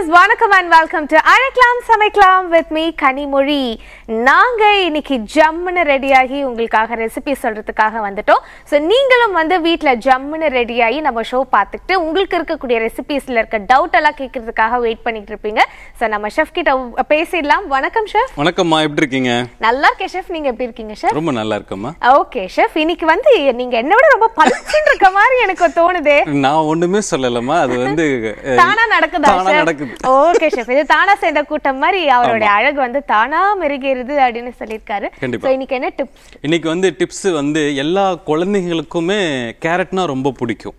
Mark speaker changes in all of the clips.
Speaker 1: viewers வணக்கம் and welcome to அழைக்கலாம் சமைக்கலாம் வித் மீ கனிமொழி நாங்கள் இன்னைக்கு ஜம்முன்னு ரெடியாகி உங்களுக்காக ரெசிபி சொல்கிறதுக்காக வந்துட்டோம் ஸோ நீங்களும் வந்து வீட்டில் ஜம்முன்னு ரெடியாகி நம்ம ஷோ பார்த்துக்கிட்டு உங்களுக்கு இருக்கக்கூடிய ரெசிபிஸில் இருக்க டவுட் எல்லாம் கேட்கறதுக்காக வெயிட் பண்ணிட்டு இருப்பீங்க ஸோ நம்ம ஷெஃப் கிட்ட பேசிடலாம் வணக்கம் ஷெஃப்
Speaker 2: வணக்கம்மா எப்படி இருக்கீங்க
Speaker 1: நல்லா இருக்கேன் ஷெஃப் நீங்கள் எப்படி இருக்கீங்க ஷெஃப் ரொம்ப நல்லா இருக்கம்மா ஓகே ஷெஃப் இன்னைக்கு வந்து நீங்கள் என்ன விட ரொம்ப பளிச்சுன்னு இருக்க மாதிரி எனக்கு தோணுதே
Speaker 2: நான் ஒன்றுமே சொல்லலம்மா அது வந்து தானாக நடக்குது நடக்குது
Speaker 1: ஓகே ஷெஃப் இது தானா சேர்ந்த கூட்டம் மாதிரி அவருடைய அழகு வந்து தானா மெருகிறது அப்படின்னு சொல்லியிருக்காரு கண்டிப்பா இன்னைக்கு என்ன டிப்ஸ்
Speaker 2: இன்னைக்கு வந்து டிப்ஸ் வந்து எல்லா குழந்தைங்களுக்குமே கேரட்னா ரொம்ப பிடிக்கும்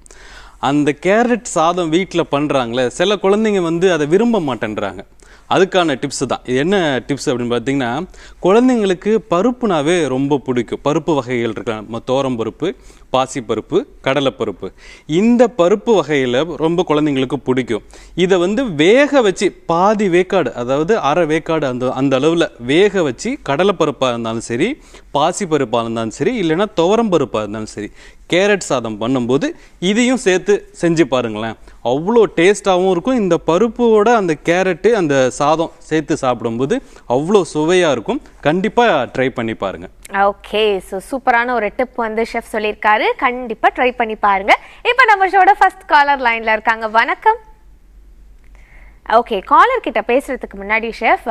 Speaker 2: அந்த கேரட் சாதம் வீட்டில் பண்ணுறாங்களே சில குழந்தைங்க வந்து அதை விரும்ப மாட்டேன்றாங்க அதுக்கான டிப்ஸ் தான் இது என்ன டிப்ஸ் அப்படின்னு பார்த்தீங்கன்னா குழந்தைங்களுக்கு பருப்புனாவே ரொம்ப பிடிக்கும் பருப்பு வகைகள் இருக்கலாம் நம்ம தோரம் பருப்பு பாசிப்பருப்பு கடலைப்பருப்பு இந்த பருப்பு வகையில் ரொம்ப குழந்தைங்களுக்கு பிடிக்கும் இதை வந்து வேக வச்சு பாதி வேக்காடு அதாவது அரை வேக்காடு அந்த அந்த அளவில் வேக வச்சு கடலைப்பருப்பாக இருந்தாலும் சரி பாசிப்பருப்பாக இருந்தாலும் சரி இல்லைன்னா துவரம்பருப்பாக இருந்தாலும் சரி கேரட் சாதம் பண்ணும்போது இதையும் சேர்த்து செஞ்சு பாருங்களேன் அவ்வளோ டேஸ்ட்டாகவும் இருக்கும் இந்த பருப்போட அந்த கேரட்டு அந்த சாதம் சேர்த்து சாப்பிடும்போது அவ்வளோ சுவையாக இருக்கும் கண்டிப்பாக ட்ரை பண்ணி பாருங்கள்
Speaker 1: ஓகே ஸோ சூப்பரான ஒரு டிப் வந்து ஷெஃப் சொல்லியிருக்காரு கண்டிப்பாக ட்ரை பண்ணி பாருங்கள் இப்போ நம்ம ஷோட ஃபஸ்ட் காலர் லைனில் இருக்காங்க வணக்கம் ஓகே காலர் கிட்ட பேசுறதுக்கு முன்னாடி ஷெஃப்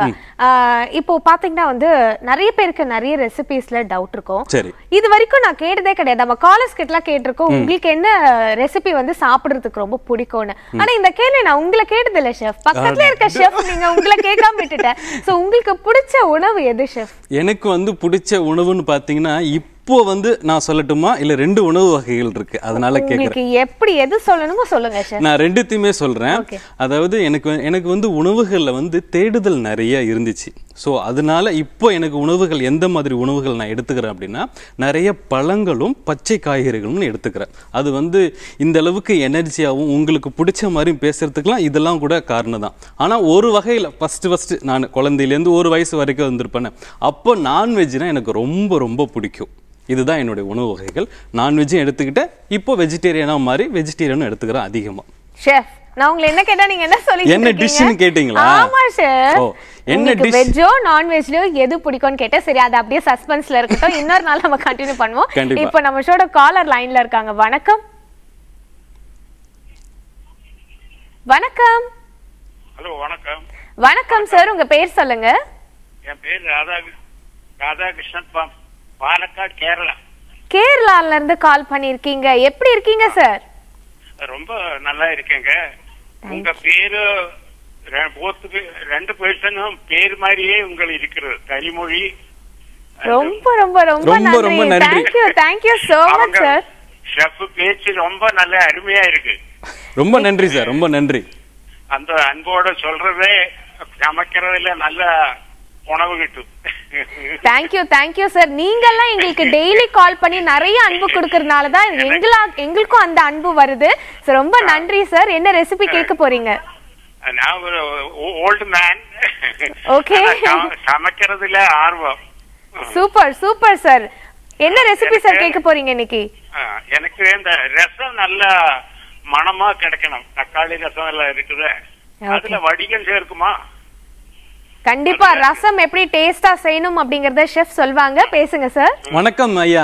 Speaker 1: இப்போ பாத்தீங்கன்னா வந்து நிறைய பேருக்கு நிறைய ரெசிபிஸ்ல டவுட் இருக்கும் இது வரைக்கும் நான் கேட்டதே கிடையாது நம்ம காலர்ஸ் கிட்ட எல்லாம் கேட்டிருக்கோம் உங்களுக்கு என்ன ரெசிபி வந்து சாப்பிடுறதுக்கு ரொம்ப பிடிக்கும்னு ஆனா இந்த கேள்வி நான் உங்களை கேட்டது இல்ல ஷெஃப் பக்கத்துல இருக்க ஷெஃப் நீங்க உங்களை கேட்காம விட்டுட்டேன் சோ உங்களுக்கு பிடிச்ச உணவு எது ஷெஃப்
Speaker 2: எனக்கு வந்து பிடிச்ச உணவுன்னு பாத்தீங்கன்னா இப்போ வந்து நான் சொல்லட்டுமா இல்லை ரெண்டு உணவு வகைகள் இருக்கு அதனால கேட்குறேன்
Speaker 1: எப்படி எது சொல்லணுமோ சொல்லுங்க
Speaker 2: நான் ரெண்டுத்தையுமே சொல்கிறேன் அதாவது எனக்கு எனக்கு வந்து உணவுகளில் வந்து தேடுதல் நிறைய இருந்துச்சு ஸோ அதனால இப்போ எனக்கு உணவுகள் எந்த மாதிரி உணவுகள் நான் எடுத்துக்கிறேன் அப்படின்னா நிறைய பழங்களும் பச்சை காய்கறிகளும் எடுத்துக்கிறேன் அது வந்து இந்த அளவுக்கு எனர்ஜியாகவும் உங்களுக்கு பிடிச்ச மாதிரியும் பேசுறதுக்குலாம் இதெல்லாம் கூட காரணம் தான் ஆனால் ஒரு வகையில் ஃபஸ்ட்டு ஃபஸ்ட்டு நான் குழந்தையிலேருந்து ஒரு வயசு வரைக்கும் வந்திருப்பேன் அப்போ நான்வெஜ்னால் எனக்கு ரொம்ப ரொம்ப பிடிக்கும் இதுதான் என்னுடைய உணவு வகைகள் நான்வெஜ்ஜும் எடுத்துக்கிட்டேன் இப்போ வெஜிடேரியனாக மாறி வெஜிடேரியனும் எடுத்துக்கிறேன் அதிகமாக
Speaker 1: ஷெஃப் நான் உங்களை என்ன கேட்டா நீங்க என்ன சொல்லி என்ன டிஷ்னு கேட்டிங்களா ஆமா சார் என்ன டிஷ் வெஜ்ஜோ நான் வெஜ்லயோ எது பிடிக்கும்னு கேட்டா சரி அது அப்படியே சஸ்பென்ஸ்ல இருக்கட்டும் இன்னொரு நாள் நம்ம கண்டினியூ பண்ணுவோம் இப்போ நம்ம ஷோட காலர் லைன்ல இருக்காங்க வணக்கம் வணக்கம்
Speaker 3: ஹலோ வணக்கம்
Speaker 1: வணக்கம் சார் உங்க பேர் சொல்லுங்க
Speaker 3: என் பேர் ராதா ராதாகிருஷ்ணன் பாலக்காடு கேரளா
Speaker 1: கேரளால இருந்து கால் பண்ணிருக்கீங்க எப்படி இருக்கீங்க சார்
Speaker 3: ரொம்ப நல்லா இருக்கேங்க உங்க பேரு ரெண்டு பேர்சனும் பேர் மாதிரியே உங்களுக்கு இருக்கிறது தனிமொழி
Speaker 1: ரொம்ப ரொம்ப ரொம்ப நன்றி thank you thank you so much sir
Speaker 3: chef பேச்சு ரொம்ப நல்ல அருமையா இருக்கு
Speaker 2: ரொம்ப நன்றி சார் ரொம்ப நன்றி அந்த அன்போட
Speaker 3: சொல்றதே சமைக்கிறதுல நல்ல உணவு கிட்டும்
Speaker 1: தேங்க்யூ தேங்க்யூ சார் நீங்கெல்லாம் எங்களுக்கு டெய்லி கால் பண்ணி நிறைய அன்பு கொடுக்கறதுனால தான் எங்களா எங்களுக்கும் அந்த அன்பு வருது சார் ரொம்ப நன்றி சார் என்ன ரெசிபி கேட்க போறீங்க
Speaker 3: ஓல்டு மேன் ஓகே சமைக்கிறதுல ஆர்வம்
Speaker 1: சூப்பர் சூப்பர் சார் என்ன ரெசிபி சார் கேட்க போறீங்க இன்னைக்கு
Speaker 3: எனக்கு இந்த ரசம் நல்ல மனமா கிடைக்கணும் தக்காளி ரசம் எல்லாம் இருக்குது அதுல வடிகம் சேர்க்குமா
Speaker 1: கண்டிப்பா ரசம் எப்படி டேஸ்டா செய்யணும் அப்படிங்கறத ஷெஃப் சொல்வாங்க பேசுங்க சார்
Speaker 2: வணக்கம் ஐயா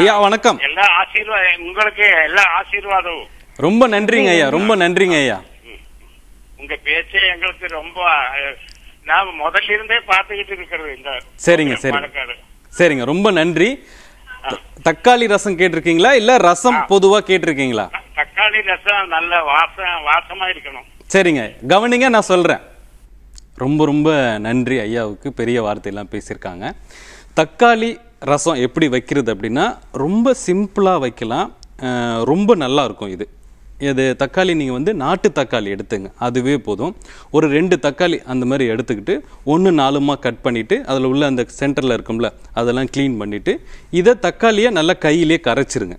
Speaker 2: ஐயா வணக்கம் எல்லா ஆசீர்வாதம் உங்களுக்கு எல்லா
Speaker 3: ஆசீர்வாதம்
Speaker 2: ரொம்ப நன்றிங்க ஐயா ரொம்ப நன்றிங்க ஐயா
Speaker 3: உங்க பேச்சே எங்களுக்கு ரொம்ப நான் முதல்ல இருந்தே பாத்துக்கிட்டு இருக்கிறது இந்த சரிங்க சரி
Speaker 2: சரிங்க ரொம்ப நன்றி தக்காளி ரசம் கேட்டிருக்கீங்களா இல்ல ரசம் பொதுவா கேட்டிருக்கீங்களா
Speaker 3: தக்காளி ரசம் நல்ல வாசம் வாசமா இருக்கணும்
Speaker 2: சரிங்க கவனிங்க நான் சொல்றேன் ரொம்ப ரொம்ப நன்றி ஐயாவுக்கு பெரிய வார்த்தையெல்லாம் பேசியிருக்காங்க தக்காளி ரசம் எப்படி வைக்கிறது அப்படின்னா ரொம்ப சிம்பிளாக வைக்கலாம் ரொம்ப நல்லாயிருக்கும் இது இது தக்காளி நீங்கள் வந்து நாட்டு தக்காளி எடுத்துங்க அதுவே போதும் ஒரு ரெண்டு தக்காளி அந்த மாதிரி எடுத்துக்கிட்டு ஒன்று நாலுமா கட் பண்ணிவிட்டு அதில் உள்ள அந்த சென்டரில் இருக்கும்ல அதெல்லாம் க்ளீன் பண்ணிவிட்டு இதை தக்காளியை நல்லா கையிலே கரைச்சிருங்க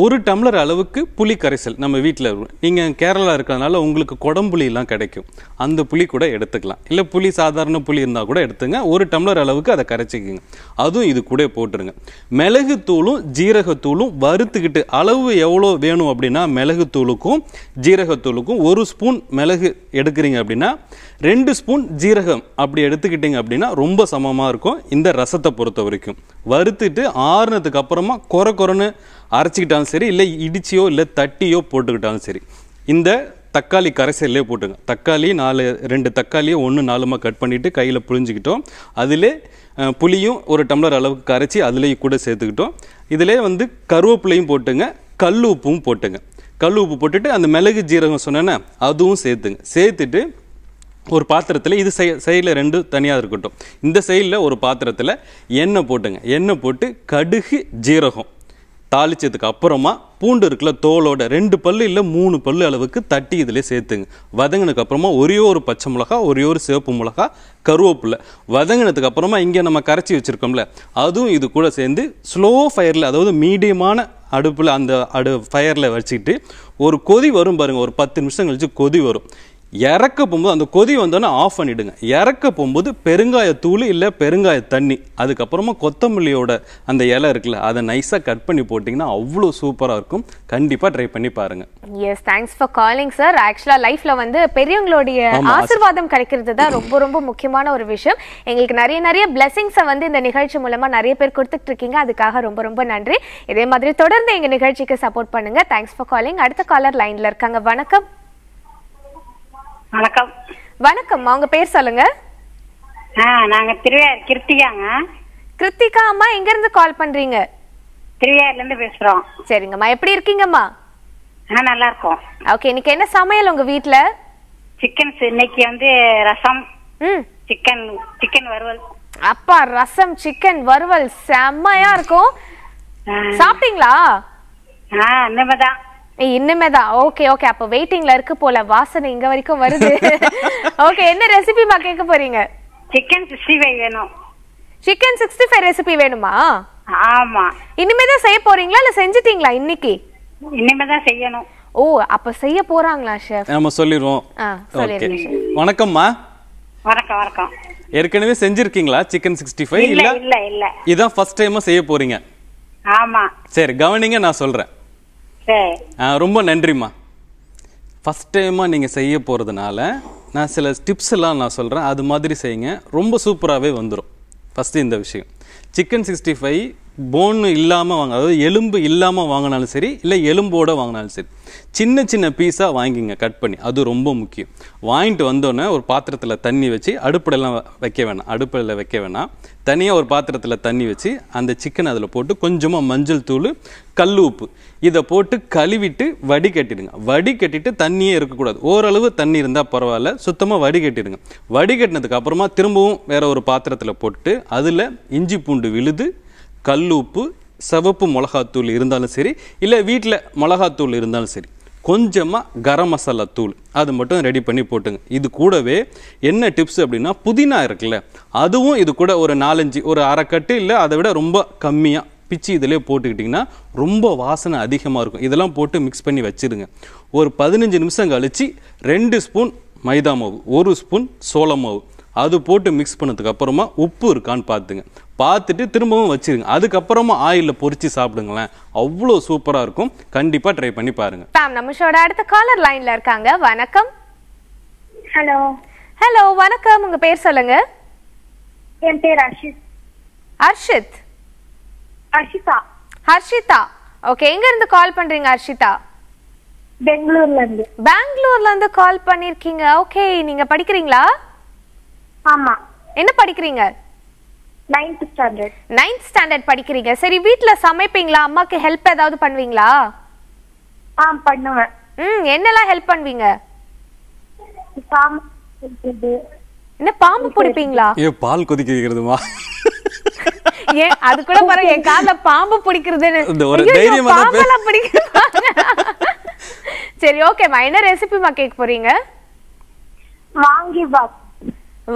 Speaker 2: ஒரு டம்ளர் அளவுக்கு புளி கரைசல் நம்ம வீட்டில் இருக்கும் நீங்கள் கேரளா இருக்கிறதுனால உங்களுக்கு குடம்புளிலாம் கிடைக்கும் அந்த புளி கூட எடுத்துக்கலாம் இல்லை புளி சாதாரண புளி இருந்தால் கூட எடுத்துங்க ஒரு டம்ளர் அளவுக்கு அதை கரைச்சிக்கிங்க அதுவும் இது கூட போட்டுருங்க மிளகுத்தூளும் ஜீரகத்தூளும் வறுத்துக்கிட்டு அளவு எவ்வளோ வேணும் அப்படின்னா மிளகுத்தூளுக்கும் ஜீரகத்தூளுக்கும் ஒரு ஸ்பூன் மிளகு எடுக்கிறீங்க அப்படின்னா ரெண்டு ஸ்பூன் ஜீரகம் அப்படி எடுத்துக்கிட்டிங்க அப்படின்னா ரொம்ப சமமாக இருக்கும் இந்த ரசத்தை பொறுத்த வரைக்கும் வறுத்துட்டு ஆறுனதுக்கு அப்புறமா குறை குறைன்னு அரைச்சிக்கிட்டாலும் சரி இல்லை இடிச்சியோ இல்லை தட்டியோ போட்டுக்கிட்டாலும் சரி இந்த தக்காளி கரைசல்லே போட்டுங்க தக்காளி நாலு ரெண்டு தக்காளியை ஒன்று நாலுமாக கட் பண்ணிவிட்டு கையில் புழிஞ்சிக்கிட்டோம் அதில் புளியும் ஒரு டம்ளர் அளவுக்கு கரைச்சி அதுலேயும் கூட சேர்த்துக்கிட்டோம் இதிலே வந்து கருவேப்பிலையும் போட்டுங்க கல் உப்பும் போட்டுங்க கல் உப்பு போட்டுட்டு அந்த மிளகு ஜீரகம் சொன்னேன்னா அதுவும் சேர்த்துங்க சேர்த்துட்டு ஒரு பாத்திரத்தில் இது சை சைடில் ரெண்டு தனியாக இருக்கட்டும் இந்த சைடில் ஒரு பாத்திரத்தில் எண்ணெய் போட்டுங்க எண்ணெய் போட்டு கடுகு ஜீரகம் தாளித்ததுக்கு அப்புறமா பூண்டு இருக்குல்ல தோலோட ரெண்டு பல்லு இல்லை மூணு பல்லு அளவுக்கு தட்டி இதில் சேர்த்துங்க வதங்கினதுக்கு அப்புறமா ஒரே ஒரு பச்சை மிளகா ஒரே ஒரு சிவப்பு மிளகா கருவேப்பில்ல வதங்கினதுக்கு அப்புறமா இங்கே நம்ம கரைச்சி வச்சுருக்கோம்ல அதுவும் இது கூட சேர்ந்து ஸ்லோ ஃபயரில் அதாவது மீடியமான அடுப்பில் அந்த அடு ஃபயரில் வச்சுக்கிட்டு ஒரு கொதி வரும் பாருங்கள் ஒரு பத்து நிமிஷம் கழித்து கொதி வரும் இறக்க போகும்போது அந்த கொதி வந்தோன்னே ஆஃப் பண்ணிவிடுங்க இறக்க போகும்போது பெருங்காய தூள் இல்லை பெருங்காய தண்ணி அதுக்கப்புறமா கொத்தமல்லியோட அந்த இலை இருக்குல்ல அதை நைஸாக கட் பண்ணி போட்டிங்கன்னா அவ்வளோ சூப்பராக இருக்கும் கண்டிப்பாக ட்ரை பண்ணி பாருங்கள்
Speaker 1: yes thanks for calling sir ஆக்சுவலாக லைஃப்பில் வந்து பெரியவங்களுடைய ஆசிர்வாதம் கிடைக்கிறது தான் ரொம்ப ரொம்ப முக்கியமான ஒரு விஷயம் எங்களுக்கு நிறைய நிறைய பிளெஸிங்ஸை வந்து இந்த நிகழ்ச்சி மூலமாக நிறைய பேர் கொடுத்துட்டு இருக்கீங்க அதுக்காக ரொம்ப ரொம்ப நன்றி இதே மாதிரி தொடர்ந்து எங்கள் நிகழ்ச்சிக்கு சப்போர்ட் பண்ணுங்கள் தேங்க்ஸ் ஃபார் காலிங் அடுத்த காலர் லைனில் இருக்காங்க வணக்கம் வணக்கம் வணக்கம் உங்க பேர் சொல்லுங்க நாங்க திருவையார் கிருத்திகாங்க கிருத்திகா அம்மா எங்க இருந்து கால் பண்றீங்க திருவையார்ல இருந்து பேசுறோம் சரிங்கம்மா எப்படி இருக்கீங்கம்மா நல்லா இருக்கோம் ஓகே இன்னைக்கு என்ன சமையல் உங்க வீட்ல சிக்கன்ஸ் இன்னைக்கு வந்து ரசம் சிக்கன் சிக்கன் வறுவல் அப்பா ரசம் சிக்கன் வறுவல் செம்மையா இருக்கும் சாப்பிட்டீங்களா ஆ தான் இன்னுமே ஓகே ஓகே அப்ப வெயிட்டிங்ல இருக்கு போல வாசனை இங்க வரைக்கும் வருது ஓகே என்ன ரெசிபி மா கேட்க போறீங்க சிக்கன் 65 வேணும் சிக்கன் சிக்ஸ்டி 65 ரெசிபி வேணுமா ஆமா இனிமேதான் செய்ய போறீங்களா இல்ல செஞ்சுட்டீங்களா இன்னைக்கு இனிமேதான் செய்யணும் ஓ அப்ப செய்ய போறாங்களா ஷெஃப்
Speaker 2: நம்ம சொல்லிடுவோம் வணக்கம்மா
Speaker 1: வணக்கம் வணக்கம்
Speaker 2: ஏற்கனவே செஞ்சிருக்கீங்களா சிக்கன் 65 இல்ல இல்ல இல்ல இதான் ஃபர்ஸ்ட் டைமா செய்ய போறீங்க ஆமா சரி கவனிங்க நான் சொல்றேன் ரொம்ப நன்றிம்மா ஃபஸ்ட் டைமாக நீங்கள் செய்ய போகிறதுனால நான் சில டிப்ஸ் எல்லாம் நான் சொல்கிறேன் அது மாதிரி செய்யுங்க ரொம்ப சூப்பராகவே வந்துடும் ஃபஸ்ட்டு இந்த விஷயம் சிக்கன் சிக்ஸ்டி ஃபைவ் போன் இல்லாமல் வாங்க அதாவது எலும்பு இல்லாமல் வாங்கினாலும் சரி இல்லை எலும்போடு வாங்கினாலும் சரி சின்ன சின்ன பீஸாக வாங்கிங்க கட் பண்ணி அது ரொம்ப முக்கியம் வாங்கிட்டு வந்தோடனே ஒரு பாத்திரத்தில் தண்ணி வச்சு அடுப்படையெல்லாம் வைக்க வேணாம் அடுப்படையில் வைக்க வேணாம் தனியாக ஒரு பாத்திரத்தில் தண்ணி வச்சு அந்த சிக்கனை அதில் போட்டு கொஞ்சமாக மஞ்சள் தூள் கல் உப்பு இதை போட்டு கழுவிட்டு வடிகட்டிடுங்க கட்டிட்டு தண்ணியே இருக்கக்கூடாது ஓரளவு தண்ணி இருந்தால் பரவாயில்ல சுத்தமாக வடிகட்டிடுங்க வடிகட்டினதுக்கு அப்புறமா திரும்பவும் வேறு ஒரு பாத்திரத்தில் போட்டு அதில் இஞ்சி பூண்டு விழுது உப்பு சிவப்பு மிளகாத்தூள் இருந்தாலும் சரி இல்லை வீட்டில் மிளகாத்தூள் இருந்தாலும் சரி கொஞ்சமாக கரம் மசாலா தூள் அது மட்டும் ரெடி பண்ணி போட்டுங்க இது கூடவே என்ன டிப்ஸ் அப்படின்னா புதினா இருக்குல்ல அதுவும் இது கூட ஒரு நாலஞ்சு ஒரு அரைக்கட்டு இல்லை அதை விட ரொம்ப கம்மியாக பிச்சு இதிலே போட்டுக்கிட்டிங்கன்னா ரொம்ப வாசனை அதிகமாக இருக்கும் இதெல்லாம் போட்டு மிக்ஸ் பண்ணி வச்சுருங்க ஒரு பதினஞ்சு நிமிஷம் கழித்து ரெண்டு ஸ்பூன் மைதா மாவு ஒரு ஸ்பூன் சோள மாவு அது போட்டு மிக்ஸ் பண்ணதுக்கப்புறமா உப்பு இருக்கான்னு பார்த்துங்க பார்த்துட்டு திரும்பவும் வச்சிருங்க அதுக்கப்புறமா ஆயிலில் பொறிச்சு சாப்பிடுங்களேன் அவ்வளோ சூப்பராக இருக்கும் கண்டிப்பாக ட்ரை பண்ணி பாருங்க
Speaker 1: மேம் நம்ம ஷோட அடுத்த காலர் லைனில் இருக்காங்க வணக்கம் ஹலோ ஹலோ வணக்கம் உங்கள் பேர் சொல்லுங்க என் பேர் அர்ஷித் அர்ஷித் அர்ஷிதா ஹர்ஷிதா ஓகே எங்க இருந்து கால் பண்றீங்க ஹர்ஷிதா பெங்களூர்ல இருந்து பெங்களூர்ல இருந்து கால் பண்ணிருக்கீங்க ஓகே நீங்க படிக்கிறீங்களா ஆமா என்ன படிக்கிறீங்க நைன்த் ஸ்டாண்டர்ட் நைன்த் ஸ்டாண்டர்ட் படிக்கிறீங்க சரி வீட்ல சமைப்பீங்களா அம்மாக்கு ஹெல்ப் ஏதாவது பண்ணுவீங்களா ஆ பண்ணுவேன் ம் என்னெல்லாம் ஹெல்ப் பண்ணுவீங்க என்ன பாம்பு பிடிப்பீங்களா
Speaker 2: ஏ பால் கொதிக்க வைக்கிறதுமா
Speaker 1: ஏன் அது கூட பாரு என் கால பாம்பு பிடிக்கிறதுன்னு இந்த ஒரு தைரியமா பாம்பெல்லாம் பிடிக்கிறாங்க சரி ஓகேமா என்ன ரெசிபிமா கேக்க போறீங்க வாங்கி பாத்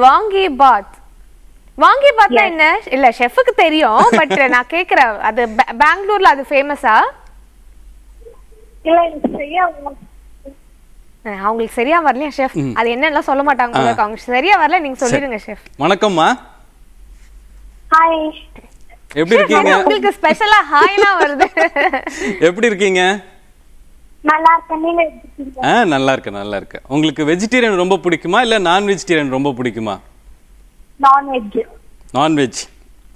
Speaker 1: வாங்கி பாத் வாங்கி பார்த்தா என்ன இல்ல ஷெஃப்க்கு தெரியும் பட் நான் கேக்குறேன் அது பெங்களூர்ல அது ஃபேமஸா இல்ல சரியா அவங்களுக்கு சரியா வரல ஷெஃப் அது என்னன்னு சொல்ல மாட்டாங்க உங்களுக்கு அவங்க சரியா வரல நீங்க சொல்லிருங்க ஷெஃப் வணக்கம்மா ஹாய் எப்படி இருக்கீங்க உங்களுக்கு ஸ்பெஷலா ஹாய்னா வருது எப்படி இருக்கீங்க நல்லா இருக்கேன்
Speaker 2: நல்லா இருக்கு நல்லா இருக்கு உங்களுக்கு வெஜிடேரியன் ரொம்ப பிடிக்குமா இல்ல நான் வெஜிடேரியன் ரொம்ப பிடிக்குமா நான்வெஜ் நான்வெஜ்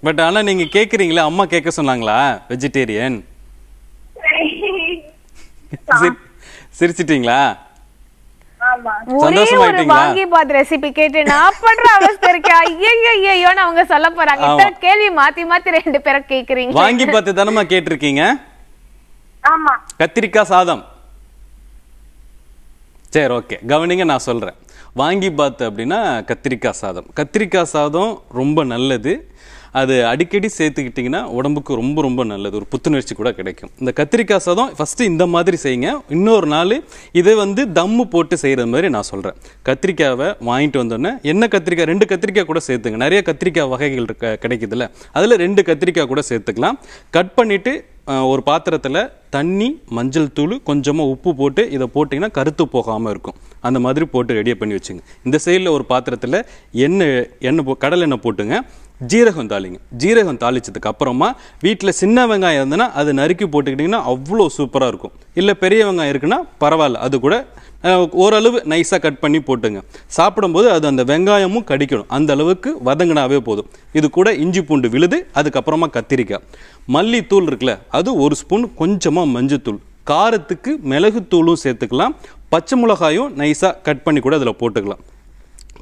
Speaker 2: பட் ஆனா நீங்க கேக்குறீங்களா அம்மா கேட்க சொன்னாங்களா வெஜிடேரியன் சிரிச்சிட்டீங்களா
Speaker 1: வாங்கி ரெசிபி கேட்டு நான் அவங்க சொல்ல போறாங்க கேள்வி மாத்தி மாத்தி ரெண்டு பேரை கேக்குறீங்க
Speaker 2: வாங்கி ஆமா கத்திரிக்காய் சாதம் சரி ஓகே கவனிங்க நான் சொல்கிறேன் வாங்கி பார்த்து அப்படின்னா கத்திரிக்காய் சாதம் கத்திரிக்காய் சாதம் ரொம்ப நல்லது அது அடிக்கடி சேர்த்துக்கிட்டிங்கன்னா உடம்புக்கு ரொம்ப ரொம்ப நல்லது ஒரு புத்துணர்ச்சி கூட கிடைக்கும் இந்த கத்திரிக்காய் சாதம் ஃபஸ்ட்டு இந்த மாதிரி செய்யுங்க இன்னொரு நாள் இதை வந்து தம்மு போட்டு செய்கிற மாதிரி நான் சொல்கிறேன் கத்திரிக்காவை வாங்கிட்டு வந்தோடனே என்ன கத்திரிக்காய் ரெண்டு கத்திரிக்காய் கூட சேர்த்துங்க நிறைய கத்திரிக்காய் வகைகள் இருக்க கிடைக்குதுல்ல அதில் ரெண்டு கத்திரிக்காய் கூட சேர்த்துக்கலாம் கட் பண்ணிவிட்டு ஒரு பாத்திரத்தில் தண்ணி மஞ்சள் தூள் கொஞ்சமாக உப்பு போட்டு இதை போட்டிங்கன்னா கருத்து போகாமல் இருக்கும் அந்த மாதிரி போட்டு ரெடியாக பண்ணி வச்சுங்க இந்த சைடில் ஒரு பாத்திரத்தில் எண்ணெய் எண்ணெய் போ கடல் எண்ணெய் போட்டுங்க ஜீரகம் தாளிங்க ஜீரகம் தாளித்ததுக்கு அப்புறமா வீட்டில் சின்ன வெங்காயம் இருந்ததுன்னா அது நறுக்கி போட்டுக்கிட்டிங்கன்னா அவ்வளோ சூப்பராக இருக்கும் இல்லை பெரிய வெங்காயம் இருக்குன்னா பரவாயில்ல அது கூட ஓரளவு நைஸாக கட் பண்ணி போட்டுங்க சாப்பிடும்போது அது அந்த வெங்காயமும் கடிக்கணும் அந்த அளவுக்கு வதங்கினாவே போதும் இது கூட இஞ்சி பூண்டு விழுது அதுக்கப்புறமா கத்திரிக்காய் மல்லித்தூள் இருக்குல்ல அது ஒரு ஸ்பூன் கொஞ்சமாக மஞ்சத்தூள் காரத்துக்கு மிளகுத்தூளும் சேர்த்துக்கலாம் பச்சை மிளகாயும் நைஸாக கட் பண்ணி கூட அதில் போட்டுக்கலாம்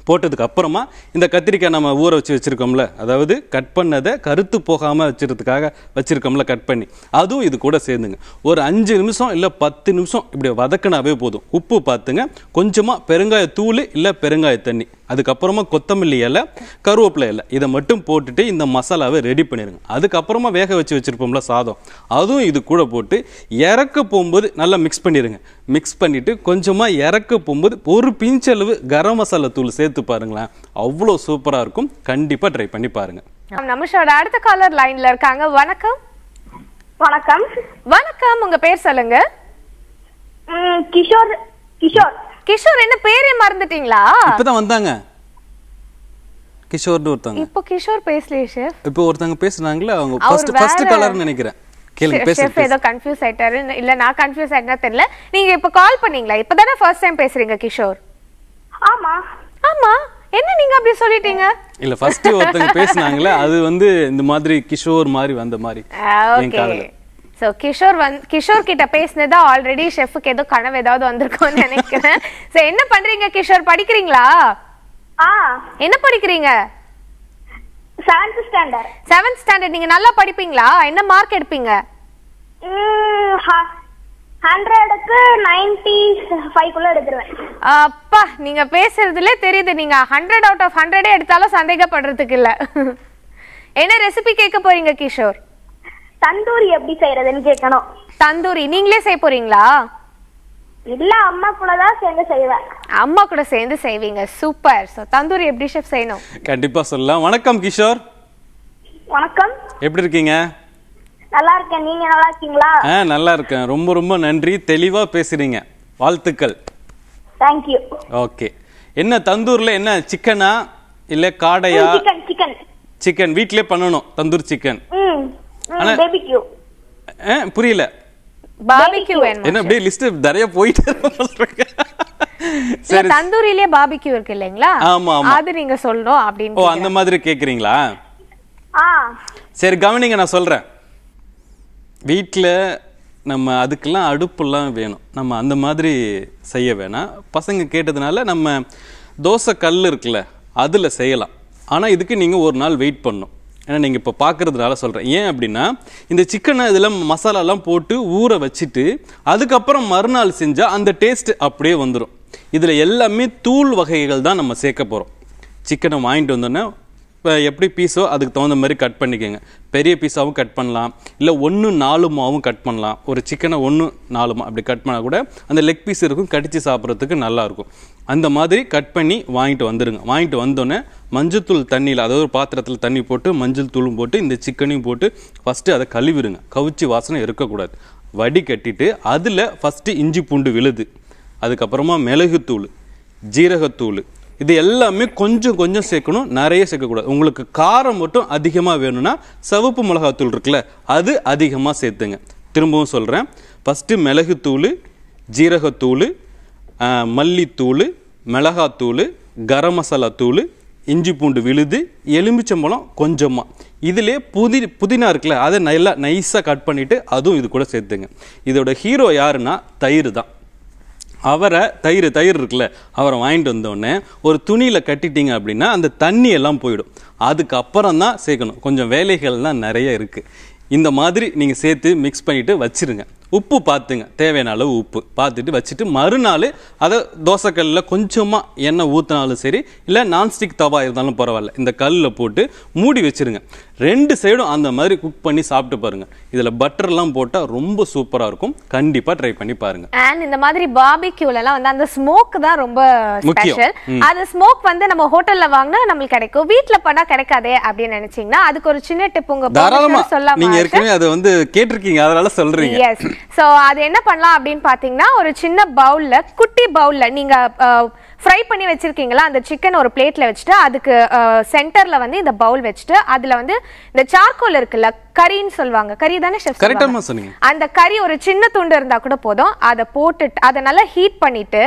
Speaker 2: போட்டதுக்கு அப்புறமா இந்த கத்திரிக்காய் நம்ம ஊற வச்சு வச்சுருக்கோம்ல அதாவது கட் பண்ணதை கருத்து போகாமல் வச்சுருக்கிறதுக்காக வச்சுருக்கோம்ல கட் பண்ணி அதுவும் இது கூட சேர்ந்துங்க ஒரு அஞ்சு நிமிஷம் இல்லை பத்து நிமிஷம் இப்படி வதக்கினாவே போதும் உப்பு பார்த்துங்க கொஞ்சமாக பெருங்காய தூள் இல்லை பெருங்காய தண்ணி அதுக்கப்புறமா கொத்தமல்லி இலை கருவேப்பிலை இலை இதை மட்டும் போட்டுட்டு இந்த மசாலாவை ரெடி பண்ணிடுங்க அதுக்கப்புறமா வேக வச்சு வச்சுருப்போம்ல சாதம் அதுவும் இது கூட போட்டு இறக்க போகும்போது நல்லா மிக்ஸ் பண்ணிடுங்க மிக்ஸ் பண்ணிவிட்டு கொஞ்சமாக இறக்க போகும்போது ஒரு பிஞ்சளவு கரம் மசாலா தூள் சேர்த்து பாருங்களேன் அவ்வளோ சூப்பராக இருக்கும் கண்டிப்பாக ட்ரை பண்ணி பாருங்கள்
Speaker 1: நமிஷோட அடுத்த காலர் லைனில் இருக்காங்க வணக்கம் வணக்கம் வணக்கம் உங்க பேர் சொல்லுங்க கிஷோர் கிஷோர் கிஷோர் என்ன பேரே மறந்துட்டீங்களா இப்பதான்
Speaker 2: வந்தாங்க கிஷோர் ஒருத்தங்க
Speaker 1: இப்போ கிஷோர் பேசலையே ஷெஃப்
Speaker 2: இப்போ ஒருத்தங்க பேசுறாங்களே அவங்க ஃபர்ஸ்ட் ஃபர்ஸ்ட் கலர்னு நினைக்கிறேன் கேளுங்க ஷெஃப் ஏதோ
Speaker 1: कंफ्यूज ஆயிட்டாரு இல்ல நான் कंफ्यूज ஆயிட்டா தெரியல நீங்க இப்ப கால் பண்ணீங்களா இப்பதானே ஃபர்ஸ்ட் டைம் பேசுறீங்க கிஷோர் ஆமா ஆமா என்ன நீங்க அப்படி சொல்லிட்டீங்க
Speaker 2: இல்ல ஃபர்ஸ்ட் ஒருத்தங்க பேசுனாங்களே அது வந்து இந்த மாதிரி கிஷோர் மாதிரி வந்த மாதிரி
Speaker 1: ஓகே ஸோ கிஷோர் வந் கிஷோர் கிட்ட பேசினது ஆல்ரெடி ஷெஃபுக்கு ஏதோ கனவு ஏதாவது வந்திருக்கும்னு நினைக்கிறேன் ஸோ என்ன பண்றீங்க கிஷோர் படிக்கிறீங்களா என்ன படிக்கிறீங்க செவன்த் ஸ்டாண்டர்ட் செவன்த் ஸ்டாண்டர்ட் நீங்க நல்லா படிப்பீங்களா என்ன மார்க் எடுப்பீங்க ஹண்ட்ரடுக்கு நைன்டி ஃபைவ்க்குள்ள எடுத்துருவேன் அப்பா நீங்க பேசுறதுல தெரியுது நீங்க ஹண்ட்ரட் அவுட் ஆஃப் ஹண்ட்ரடே எடுத்தாலும் சந்தேகப்படுறதுக்கு இல்ல என்ன ரெசிபி கேட்க போறீங்க கிஷோர் தந்தூரி எப்படி செய்யறதுன்னு கேட்கணும் தந்தூரி நீங்களே செய்ய போறீங்களா இல்ல அம்மா கூட தான் சேர்ந்து செய்வேன் அம்மா கூட சேர்ந்து செய்வீங்க சூப்பர் சோ தந்தூரி எப்படி ஷெஃப் செய்யணும்
Speaker 2: கண்டிப்பா சொல்லலாம் வணக்கம் கிஷோர் வணக்கம் எப்படி இருக்கீங்க
Speaker 1: நல்லா இருக்கேன் நீங்க நல்லா இருக்கீங்களா
Speaker 2: ஆ நல்லா இருக்கேன் ரொம்ப ரொம்ப நன்றி தெளிவா பேசுறீங்க வாழ்த்துக்கள் தேங்க் யூ ஓகே என்ன தந்தூர்ல என்ன சிக்கனா இல்ல காடையா சிக்கன் சிக்கன் சிக்கன் வீட்லயே பண்ணனும் தந்தூர் சிக்கன் புரியல என்ன அப்படியே லிஸ்ட் நிறைய போயிட்டு சொல்றேன்
Speaker 1: சரி தந்தூரியிலே பாபிக்யூ இருக்கு இல்லைங்களா ஆமா ஆமா அது நீங்க சொல்லணும் அப்படின்னு ஓ அந்த
Speaker 2: மாதிரி கேக்குறீங்களா சரி கவனிங்க நான் சொல்றேன் வீட்டில் நம்ம அதுக்கெல்லாம் அடுப்புலாம் வேணும் நம்ம அந்த மாதிரி செய்ய வேணாம் பசங்க கேட்டதுனால நம்ம தோசை கல் இருக்குல்ல அதுல செய்யலாம் ஆனா இதுக்கு நீங்க ஒரு நாள் வெயிட் பண்ணணும் ஏன்னா நீங்கள் இப்போ பார்க்குறதுனால சொல்கிறேன் ஏன் அப்படின்னா இந்த சிக்கனை இதில் மசாலாலாம் போட்டு ஊற வச்சுட்டு அதுக்கப்புறம் மறுநாள் செஞ்சால் அந்த டேஸ்ட் அப்படியே வந்துடும் இதில் எல்லாமே தூள் வகைகள் தான் நம்ம சேர்க்க போகிறோம் சிக்கனை வாங்கிட்டு வந்தோன்னே இப்போ எப்படி பீஸோ அதுக்கு தகுந்த மாதிரி கட் பண்ணிக்கோங்க பெரிய பீஸாகவும் கட் பண்ணலாம் இல்லை ஒன்று நாலுமாவும் கட் பண்ணலாம் ஒரு சிக்கனை ஒன்று நாலுமா அப்படி கட் பண்ணால் கூட அந்த லெக் பீஸ் இருக்கும் கடித்து சாப்பிட்றதுக்கு நல்லாயிருக்கும் அந்த மாதிரி கட் பண்ணி வாங்கிட்டு வந்துடுங்க வாங்கிட்டு வந்தோடனே தூள் தண்ணியில் அதாவது ஒரு பாத்திரத்தில் தண்ணி போட்டு மஞ்சள் தூளும் போட்டு இந்த சிக்கனையும் போட்டு ஃபஸ்ட்டு அதை கழுவிடுங்க கவிச்சி வாசனை இருக்கக்கூடாது வடி கட்டிட்டு அதில் ஃபஸ்ட்டு இஞ்சி பூண்டு விழுது அதுக்கப்புறமா மிளகுத்தூள் ஜீரகத்தூள் இது எல்லாமே கொஞ்சம் கொஞ்சம் சேர்க்கணும் நிறைய சேர்க்கக்கூடாது உங்களுக்கு காரம் மட்டும் அதிகமாக வேணும்னா சவப்பு மிளகாத்தூள் இருக்குல்ல அது அதிகமாக சேர்த்துங்க திரும்பவும் சொல்கிறேன் ஃபஸ்ட்டு மிளகுத்தூள் ஜீரகத்தூள் மல்லித்தூள் மிளகாத்தூள் கரம் மசாலா தூள் இஞ்சி பூண்டு விழுது எலுமிச்சம்பழம் கொஞ்சமாக இதிலே புதி புதினா இருக்குல்ல அதை நல்லா நைஸாக கட் பண்ணிவிட்டு அதுவும் இது கூட சேர்த்துங்க இதோட ஹீரோ யாருன்னா தயிர் தான் அவரை தயிர் தயிர் இருக்குல்ல அவரை வாங்கிட்டு வந்தோடனே ஒரு துணியில் கட்டிட்டீங்க அப்படின்னா அந்த தண்ணி எல்லாம் போயிடும் அதுக்கப்புறம் தான் சேர்க்கணும் கொஞ்சம் வேலைகள்லாம் நிறைய இருக்குது இந்த மாதிரி நீங்கள் சேர்த்து மிக்ஸ் பண்ணிவிட்டு வச்சுருங்க உப்பு பார்த்துங்க தேவையான அளவு உப்பு பார்த்துட்டு வச்சுட்டு மறுநாள் அதை தோசைக்கல்லில் கொஞ்சமாக எண்ணெய் ஊற்றினாலும் சரி இல்லை நான்ஸ்டிக் தவா இருந்தாலும் பரவாயில்ல இந்த கல்லில் போட்டு மூடி வச்சுருங்க ரெண்டு சைடும் அந்த மாதிரி குக் பண்ணி சாப்பிட்டு பாருங்க இதுல பட்டர்லாம் போட்டா ரொம்ப சூப்பரா இருக்கும் கண்டிப்பா ட்ரை பண்ணி பாருங்க
Speaker 1: அண்ட் இந்த மாதிரி பார்பிக்யூல எல்லாம் வந்து அந்த ஸ்மோக் தான் ரொம்ப ஸ்பெஷல் அது ஸ்மோக் வந்து நம்ம ஹோட்டல்ல வாங்கினா நம்மளுக்கு கிடைக்கும் வீட்ல பண்ணா கிடைக்காதே அப்படின்னு நினைச்சீங்கன்னா அதுக்கு ஒரு சின்ன டிப் உங்க தாராளமா சொல்லலாம் நீங்க ஏற்கனவே அது
Speaker 2: வந்து கேட்டிருக்கீங்க அதனால சொல்றீங்க எஸ்
Speaker 1: சோ அது என்ன பண்ணலாம் அப்படின்னு பார்த்தீங்கன்னா ஒரு சின்ன பவுல்ல குட்டி பவுல்ல நீங்க ஃப்ரை பண்ணி வச்சுருக்கீங்களா அந்த சிக்கன் ஒரு பிளேட்டில் வச்சுட்டு அதுக்கு சென்டரில் வந்து இந்த பவுல் வச்சுட்டு அதில் வந்து இந்த சார்கோல் இருக்குல்ல கறின்னு சொல்லுவாங்க கறி தானே சொன்னீங்க அந்த கறி ஒரு சின்ன துண்டு இருந்தால் கூட போதும் அதை போட்டுட்டு அதை நல்லா ஹீட் பண்ணிட்டு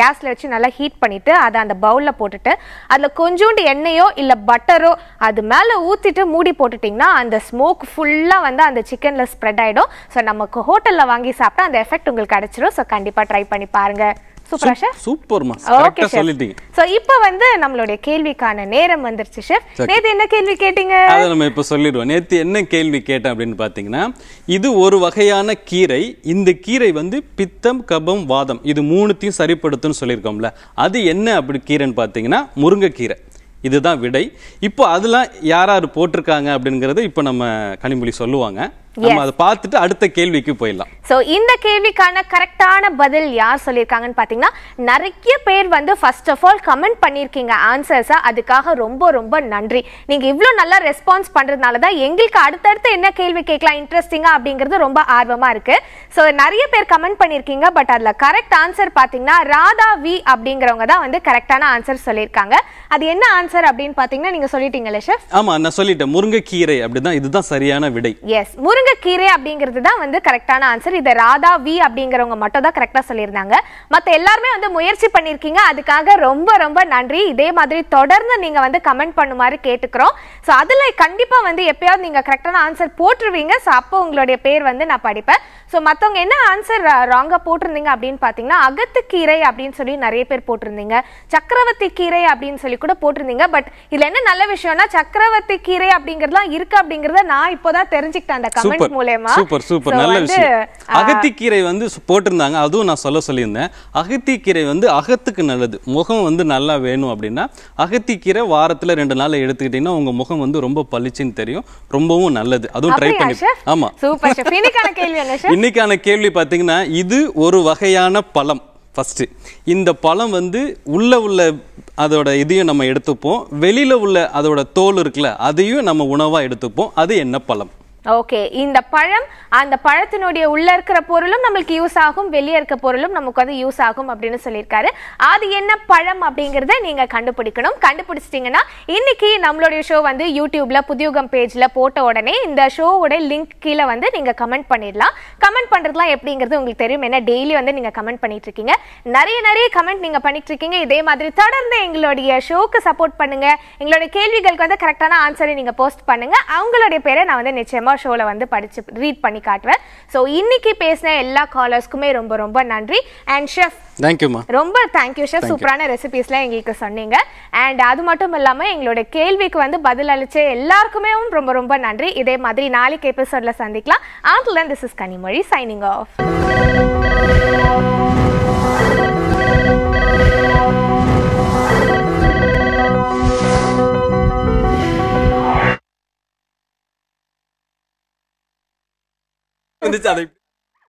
Speaker 1: கேஸில் வச்சு நல்லா ஹீட் பண்ணிட்டு அதை அந்த பவுலில் போட்டுட்டு அதில் கொஞ்சோண்டு எண்ணெயோ இல்லை பட்டரோ அது மேலே ஊற்றிட்டு மூடி போட்டுட்டிங்கன்னா அந்த ஸ்மோக் ஃபுல்லாக வந்து அந்த சிக்கனில் ஸ்ப்ரெட் ஆகிடும் ஸோ நமக்கு ஹோட்டலில் வாங்கி சாப்பிட்டா அந்த எஃபெக்ட் உங்களுக்கு கிடச்சிரும் ஸோ கண்டிப்பாக ட்ரை பண்ணி பாருங்கள் சூப்பரா ஷெஃப்
Speaker 2: சூப்பர்மா கரெக்ட்டா சொல்லிட்டீங்க
Speaker 1: சோ இப்போ வந்து நம்மளுடைய கேள்விக்கான நேரம் வந்துருச்சு ஷெஃப் நேத்து என்ன கேள்வி கேட்டிங்க அத
Speaker 2: நம்ம இப்போ சொல்லிடுவோம் நேத்து என்ன கேள்வி கேட்டேன் அப்படின்னு பாத்தீங்கன்னா இது ஒரு வகையான கீரை இந்த கீரை வந்து பித்தம் கபம் வாதம் இது மூணுத்தையும் சரிப்படுத்தும்னு சொல்லியிருக்கோம்ல அது என்ன அப்படி கீரைன்னு பாத்தீங்கன்னா முருங்கைக்கீரை இதுதான் விடை இப்போ அதெல்லாம் யார் யார் போட்டிருக்காங்க அப்படிங்கிறத இப்போ நம்ம கனிமொழி சொல்லுவாங்க நம்ம அதை பார்த்துட்டு அடுத்த கேள்விக்கு போயிடலாம்
Speaker 1: ஸோ இந்த கேள்விக்கான கரெக்டான பதில் யார் சொல்லியிருக்காங்கன்னு பார்த்தீங்கன்னா நிறைய பேர் வந்து ஃபர்ஸ்ட் ஆஃப் ஆல் கமெண்ட் பண்ணியிருக்கீங்க ஆன்சர்ஸை அதுக்காக ரொம்ப ரொம்ப நன்றி நீங்கள் இவ்வளோ நல்லா ரெஸ்பான்ஸ் பண்ணுறதுனால தான் எங்களுக்கு அடுத்தடுத்து என்ன கேள்வி கேட்கலாம் இன்ட்ரெஸ்டிங்காக அப்படிங்கிறது ரொம்ப ஆர்வமாக இருக்கு ஸோ நிறைய பேர் கமெண்ட் பண்ணியிருக்கீங்க பட் அதில் கரெக்ட் ஆன்சர் பார்த்தீங்கன்னா ராதா வி அப்படிங்கிறவங்க தான் வந்து கரெக்டான ஆன்சர் சொல்லியிருக்காங்க அது என்ன ஆன்சர் அப்படின்னு பார்த்தீங்கன்னா நீங்கள் சொல்லிட்டீங்களே ஷெஃப்
Speaker 2: ஆமாம் நான் சொல்லிட்டேன் முருங்கைக்கீரை அப்படி தான் இதுதான் சரியான விடை
Speaker 1: எஸ் முருங்க முருங்கைக்கீரை அப்படிங்கிறது தான் வந்து கரெக்டான ஆன்சர் இதை ராதா வி அப்படிங்கிறவங்க மட்டும் தான் கரெக்டாக சொல்லியிருந்தாங்க மற்ற எல்லாருமே வந்து முயற்சி பண்ணியிருக்கீங்க அதுக்காக ரொம்ப ரொம்ப நன்றி இதே மாதிரி தொடர்ந்து நீங்கள் வந்து கமெண்ட் பண்ணுமாறு கேட்டுக்கிறோம் ஸோ அதில் கண்டிப்பாக வந்து எப்பயாவது நீங்கள் கரெக்டான ஆன்சர் போட்டுருவீங்க ஸோ அப்போ உங்களுடைய பேர் வந்து நான் படிப்பேன் ஸோ மற்றவங்க என்ன ஆன்சர் ராங்காக போட்டிருந்தீங்க அப்படின்னு பார்த்தீங்கன்னா அகத்துக்கீரை அப்படின்னு சொல்லி நிறைய பேர் போட்டிருந்தீங்க சக்கரவர்த்தி கீரை அப்படின்னு சொல்லி கூட போட்டிருந்தீங்க பட் இதில் என்ன நல்ல விஷயம்னா சக்கரவர்த்தி கீரை அப்படிங்கிறதுலாம் இருக்கு அப்படிங்கிறத நான் இப்போதான் தெரிஞ்சுக்கிட்டேன் அந்த கமெண்ட் மூலயமா சூப்பர் சூப்பர் நல்ல விஷயம் அகத்திக்கீரை
Speaker 2: வந்து போட்டிருந்தாங்க அதுவும் நான் சொல்ல சொல்லியிருந்தேன் அகத்திக்கீரை வந்து அகத்துக்கு நல்லது முகம் வந்து நல்லா வேணும் அப்படின்னா அகத்திக்கீரை வாரத்தில் ரெண்டு நாள் எடுத்துக்கிட்டீங்கன்னா உங்கள் முகம் வந்து ரொம்ப பளிச்சுன்னு தெரியும் ரொம்பவும் நல்லது அதுவும் ட்ரை பண்ணி ஆமாம்
Speaker 1: சூப்பர்
Speaker 2: இன்றைக்கான கேள்வி பார்த்திங்கன்னா இது ஒரு வகையான பழம் ஃபஸ்ட்டு இந்த பழம் வந்து உள்ளே உள்ள அதோட இதையும் நம்ம எடுத்துப்போம் வெளியில் உள்ள அதோட தோல் இருக்குல்ல அதையும் நம்ம உணவாக எடுத்துப்போம் அது என்ன பழம்
Speaker 1: ஓகே இந்த பழம் அந்த பழத்தினுடைய உள்ள இருக்கிற பொருளும் நம்மளுக்கு யூஸ் ஆகும் வெளியே இருக்க பொருளும் நமக்கு வந்து யூஸ் ஆகும் அப்படின்னு சொல்லியிருக்காரு அது என்ன பழம் அப்படிங்கிறத நீங்க கண்டுபிடிக்கணும் கண்டுபிடிச்சிட்டிங்கன்னா இன்னைக்கு நம்மளுடைய ஷோ வந்து யூடியூப்ல புதியுகம் பேஜ்ல போட்ட உடனே இந்த ஷோவோட லிங்க் கீழே வந்து நீங்க கமெண்ட் பண்ணிடலாம் கமெண்ட் பண்றதுலாம் எப்படிங்கிறது உங்களுக்கு தெரியும் ஏன்னா டெய்லி வந்து நீங்க கமெண்ட் பண்ணிட்டு இருக்கீங்க நிறைய நிறைய கமெண்ட் நீங்க பண்ணிட்டு இருக்கீங்க இதே மாதிரி தொடர்ந்து எங்களுடைய ஷோக்கு சப்போர்ட் பண்ணுங்க எங்களுடைய கேள்விகளுக்கு வந்து கரெக்டான ஆன்சரை நீங்க போஸ்ட் பண்ணுங்க அவங்களுடைய பேரை நான் வந்து நிச்சயமா கண்டிப்பாக ஷோவில் வந்து படித்து ரீட் பண்ணி காட்டுவேன் ஸோ இன்னைக்கு பேசின எல்லா காலர்ஸ்க்குமே ரொம்ப ரொம்ப நன்றி அண்ட் ஷெஃப் தேங்க்யூமா ரொம்ப தேங்க்யூ ஷெஃப் சூப்பரான ரெசிபிஸ்லாம் எங்களுக்கு சொன்னீங்க அண்ட் அது மட்டும் இல்லாமல் எங்களோட கேள்விக்கு வந்து பதில் அளிச்ச எல்லாருக்குமே ரொம்ப ரொம்ப நன்றி இதே மாதிரி நாளைக்கு எபிசோட்ல சந்திக்கலாம் ஆண்டில் this is Kanimozhi signing off 跟这长得。